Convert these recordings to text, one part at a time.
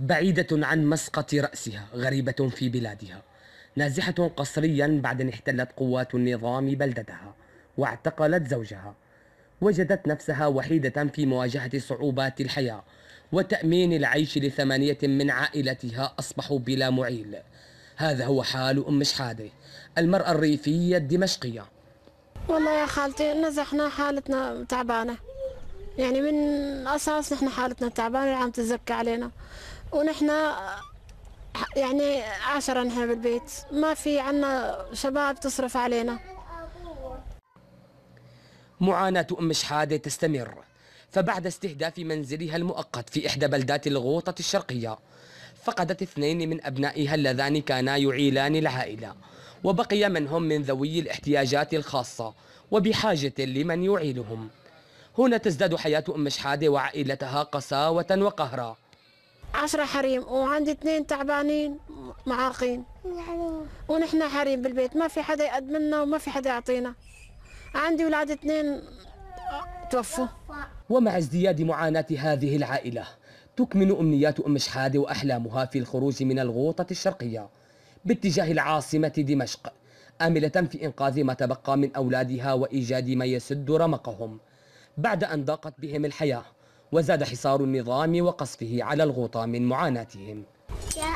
بعيدة عن مسقط رأسها غريبة في بلادها نازحة قسريا بعد أن احتلت قوات النظام بلدتها واعتقلت زوجها وجدت نفسها وحيدة في مواجهة صعوبات الحياة وتأمين العيش لثمانية من عائلتها أصبحوا بلا معيل هذا هو حال أم شحادة المرأة الريفية الدمشقية والله يا خالتي نزحنا حالتنا تعبانة يعني من أساس نحن حالتنا تعبانة عم تزكى علينا ونحن يعني عشرة نحن بالبيت ما في عنا شباب تصرف علينا معاناة أم شحادة تستمر فبعد استهداف منزلها المؤقت في إحدى بلدات الغوطة الشرقية فقدت اثنين من أبنائها اللذان كانا يعيلان العائلة وبقي من هم من ذوي الاحتياجات الخاصة وبحاجة لمن يعيلهم هنا تزداد حياة أم شحادة وعائلتها قساوة وقهرا عشرة حريم وعندي اثنين تعبانين معاقين ونحن حريم بالبيت ما في حدا يقدمنا وما في حدا يعطينا عندي ولاد اثنين آه، توفوا ومع ازدياد معاناة هذه العائلة تكمن أمنيات أم شحادة وأحلامها في الخروج من الغوطة الشرقية باتجاه العاصمة دمشق آملة في إنقاذ ما تبقى من أولادها وإيجاد ما يسد رمقهم بعد أن ضاقت بهم الحياة وزاد حصار النظام وقصفه على الغوطة من معاناتهم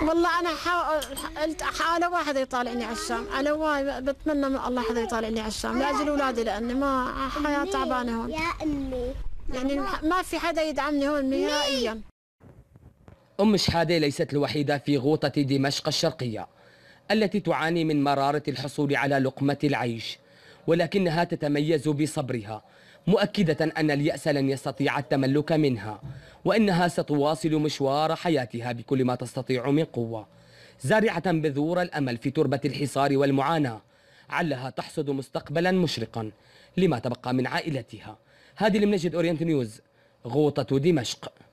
والله انا قلت حاله واحد يطالعني على الشام انا واي بتمنى من الله حدا يطالعني على الشام لاجل اولادي لاني ما حياه تعبانه هون يا امي يعني ما في حدا يدعمني هون نهائيا ام شحاده ليست الوحيده في غوطه دمشق الشرقيه التي تعاني من مراره الحصول على لقمه العيش ولكنها تتميز بصبرها مؤكدة أن اليأس لن يستطيع التملك منها وإنها ستواصل مشوار حياتها بكل ما تستطيع من قوة زارعة بذور الأمل في تربة الحصار والمعاناة علها تحصد مستقبلا مشرقا لما تبقى من عائلتها لم نجد أورينت نيوز غوطة دمشق